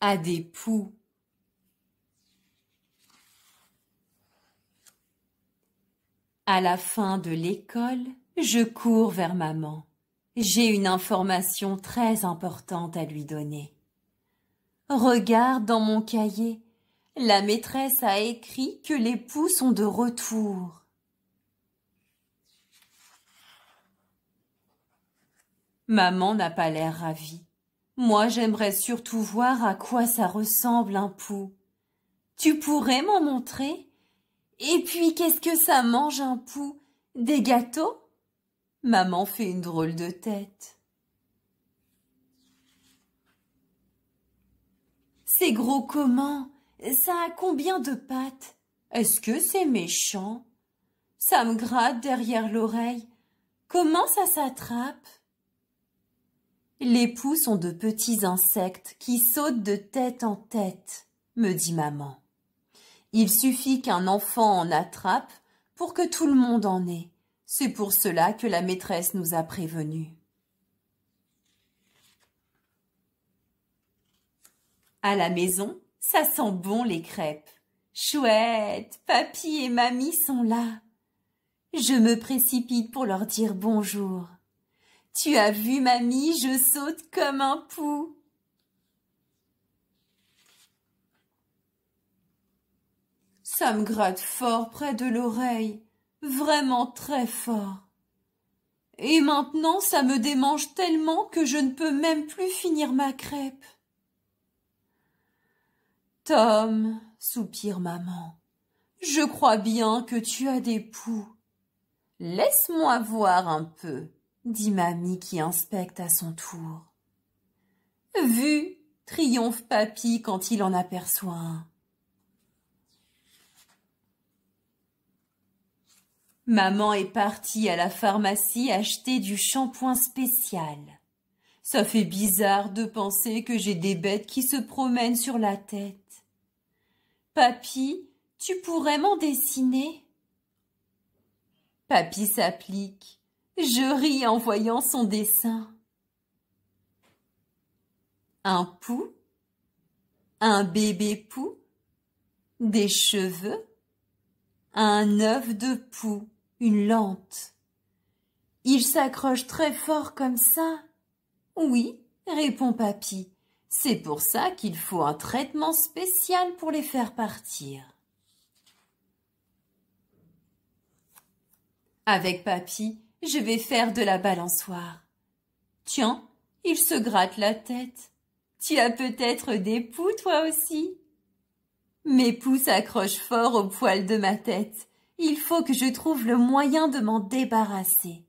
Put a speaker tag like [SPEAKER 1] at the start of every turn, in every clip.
[SPEAKER 1] à des poux. À la fin de l'école, je cours vers maman. J'ai une information très importante à lui donner. Regarde dans mon cahier. La maîtresse a écrit que les poux sont de retour. Maman n'a pas l'air ravie. Moi, j'aimerais surtout voir à quoi ça ressemble un pou. Tu pourrais m'en montrer Et puis, qu'est-ce que ça mange un pou Des gâteaux Maman fait une drôle de tête. C'est gros comment Ça a combien de pattes Est-ce que c'est méchant Ça me gratte derrière l'oreille. Comment ça s'attrape les poux sont de petits insectes qui sautent de tête en tête, me dit maman. Il suffit qu'un enfant en attrape pour que tout le monde en ait. C'est pour cela que la maîtresse nous a prévenus. À la maison, ça sent bon les crêpes. Chouette, papy et mamie sont là. Je me précipite pour leur dire bonjour. Tu as vu, mamie, je saute comme un pou. Ça me gratte fort près de l'oreille, vraiment très fort. Et maintenant ça me démange tellement que je ne peux même plus finir ma crêpe. Tom, soupire maman, je crois bien que tu as des poux. Laisse-moi voir un peu dit mamie qui inspecte à son tour. Vu, triomphe papy quand il en aperçoit un. Maman est partie à la pharmacie acheter du shampoing spécial. Ça fait bizarre de penser que j'ai des bêtes qui se promènent sur la tête. Papy, tu pourrais m'en dessiner Papy s'applique. Je ris en voyant son dessin. Un pou, un bébé pou, des cheveux, un œuf de pou, une lente. Il s'accroche très fort comme ça. Oui, répond papy. C'est pour ça qu'il faut un traitement spécial pour les faire partir. Avec papy, je vais faire de la balançoire. Tiens, il se gratte la tête. Tu as peut-être des poux, toi aussi. Mes poux s'accrochent fort au poil de ma tête. Il faut que je trouve le moyen de m'en débarrasser.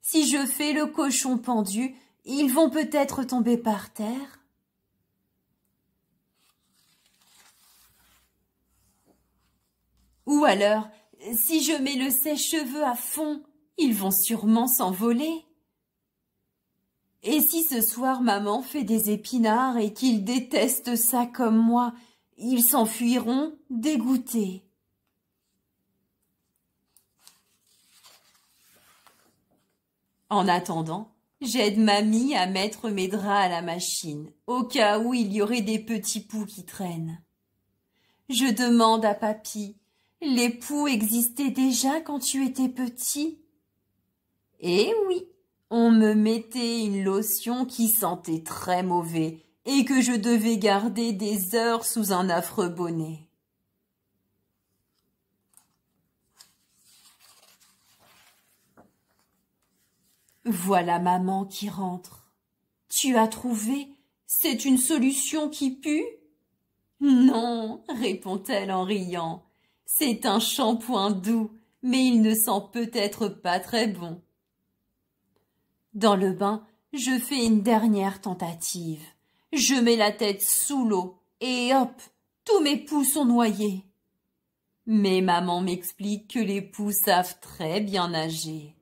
[SPEAKER 1] Si je fais le cochon pendu, ils vont peut-être tomber par terre. Ou alors, si je mets le sèche-cheveux à fond, ils vont sûrement s'envoler. Et si ce soir maman fait des épinards et qu'ils détestent ça comme moi, ils s'enfuiront dégoûtés. En attendant, j'aide mamie à mettre mes draps à la machine, au cas où il y aurait des petits poux qui traînent. Je demande à papy, les poux existaient déjà quand tu étais petit? Et eh oui, on me mettait une lotion qui sentait très mauvais et que je devais garder des heures sous un affreux bonnet. Voilà maman qui rentre. Tu as trouvé C'est une solution qui pue Non, répond-elle en riant. C'est un shampoing doux, mais il ne sent peut-être pas très bon. Dans le bain, je fais une dernière tentative. Je mets la tête sous l'eau et hop, tous mes poux sont noyés. Mais maman m'explique que les poux savent très bien nager.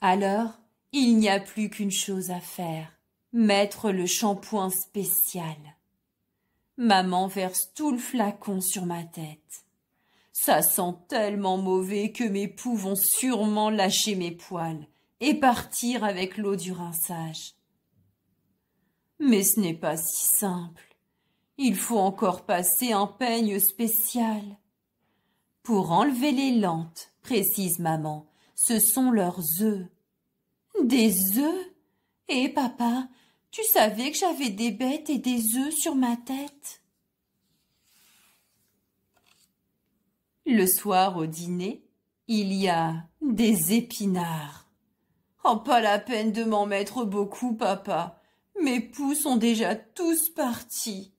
[SPEAKER 1] Alors, il n'y a plus qu'une chose à faire, mettre le shampoing spécial. Maman verse tout le flacon sur ma tête. Ça sent tellement mauvais que mes poux vont sûrement lâcher mes poils et partir avec l'eau du rinçage. Mais ce n'est pas si simple. Il faut encore passer un peigne spécial. Pour enlever les lentes, précise maman, ce sont leurs œufs. Des œufs Eh papa, tu savais que j'avais des bêtes et des œufs sur ma tête Le soir au dîner, il y a des épinards. Oh, pas la peine de m'en mettre beaucoup, papa. Mes poux sont déjà tous partis.